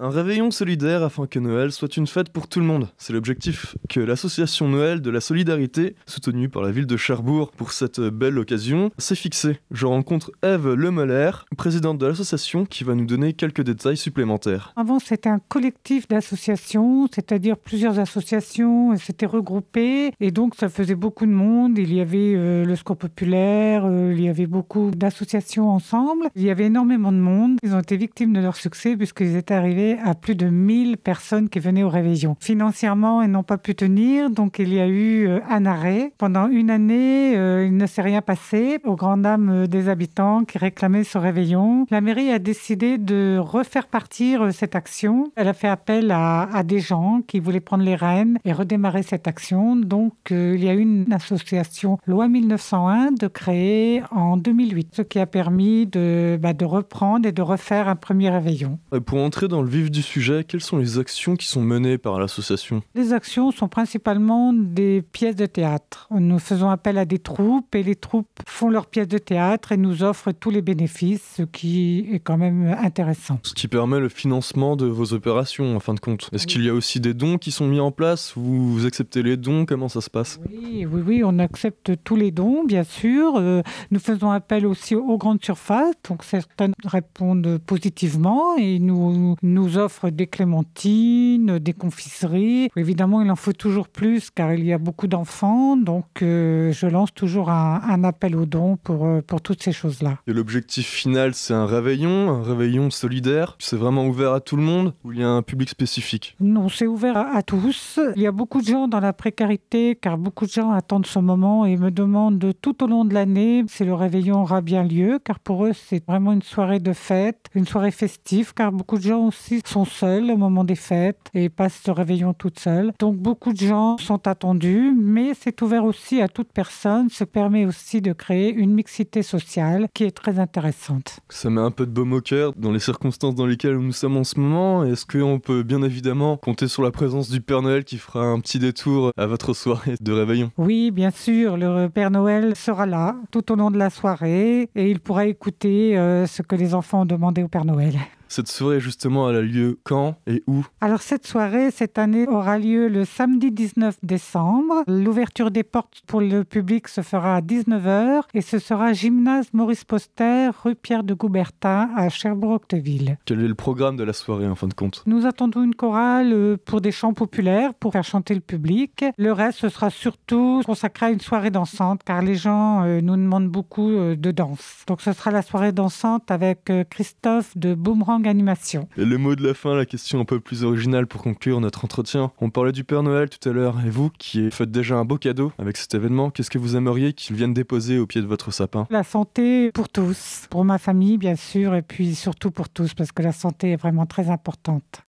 Un réveillon solidaire afin que Noël soit une fête pour tout le monde. C'est l'objectif que l'association Noël de la Solidarité, soutenue par la ville de Cherbourg pour cette belle occasion, s'est fixée. Je rencontre Eve Lemeller, présidente de l'association, qui va nous donner quelques détails supplémentaires. Avant, c'était un collectif d'associations, c'est-à-dire plusieurs associations s'étaient regroupées et donc ça faisait beaucoup de monde. Il y avait euh, le score Populaire, euh, il y avait beaucoup d'associations ensemble. Il y avait énormément de monde. Ils ont été victimes de leur succès puisqu'ils étaient arrivés à plus de 1000 personnes qui venaient aux réveillon. Financièrement, elles n'ont pas pu tenir, donc il y a eu euh, un arrêt. Pendant une année, euh, il ne s'est rien passé aux grandes dames euh, des habitants qui réclamaient ce réveillon. La mairie a décidé de refaire partir cette action. Elle a fait appel à, des gens qui voulaient prendre les rênes et redémarrer cette action. Donc, il y a eu une association Loi 1901 de créer en 2008, ce qui a permis de, bah, de reprendre et de refaire un premier réveillon. Pour entrer dans le vif du sujet, quelles sont les actions qui sont menées par l'association Les actions sont principalement des pièces de théâtre. Nous faisons appel à des troupes et les troupes font leurs pièces de théâtre et nous offrent tous les bénéfices, ce qui est quand même intéressant. Ce qui permet le financement de vos opérations en fin de compte. Est-ce qu'il y a aussi des dons qui sont mis en place Vous acceptez les dons Comment ça se passe oui, oui, oui, on accepte tous les dons, bien sûr. Euh, nous faisons appel aussi aux grandes surfaces, donc certaines répondent positivement et nous, nous offre des clémentines, des confiseries. Évidemment, il en faut toujours plus car il y a beaucoup d'enfants. Donc, euh, je lance toujours un, appel aux dons pour, euh, pour toutes ces choses-là. Et l'objectif final, c'est un réveillon, un réveillon solidaire. C'est vraiment ouvert à tout le monde ou il y a un public spécifique Non, c'est ouvert à, à tous. Il y a beaucoup de gens dans la précarité car beaucoup de gens attendent ce moment et me demandent tout au long de l'année si le réveillon aura bien lieu car pour eux, c'est vraiment une soirée de fête, une soirée festive car beaucoup de gens aussi sont seules au moment des fêtes et passent ce réveillon toutes seules. Donc beaucoup de gens sont attendus, mais c'est ouvert aussi à toute personne. Ce permet aussi de créer une mixité sociale qui est très intéressante. Ça met un peu de baume au cœur dans les circonstances dans lesquelles nous sommes en ce moment. Est-ce qu'on peut bien évidemment compter sur la présence du Père Noël qui fera un petit détour à votre soirée de réveillon Oui, bien sûr. Le Père Noël sera là tout au long de la soirée et il pourra écouter euh, ce que les enfants ont demandé au Père Noël. Cette soirée, justement, elle a lieu quand et où Alors, cette soirée, cette année, aura lieu le samedi 19 décembre. L'ouverture des portes pour le public se fera à 19h et ce sera gymnase Maurice Poster, rue Pierre de Goubertin à sherbrooke octeville Quel est le programme de la soirée, en fin de compte Nous attendons une chorale euh, pour des chants populaires, pour faire chanter le public. Le reste, ce sera surtout consacré à une soirée dansante, car les gens euh, nous demandent beaucoup euh, de danse. Donc, ce sera la soirée dansante avec Christophe de Boomerang animation. Et le mot de la fin, la question un peu plus originale pour conclure notre entretien. On parlait du Père Noël tout à l'heure, et vous, qui faites déjà un beau cadeau avec cet événement, qu'est-ce que vous aimeriez qu'il vienne déposer au pied de votre sapin La santé pour tous, pour ma famille bien sûr, et puis surtout pour tous, parce que la santé est vraiment très importante.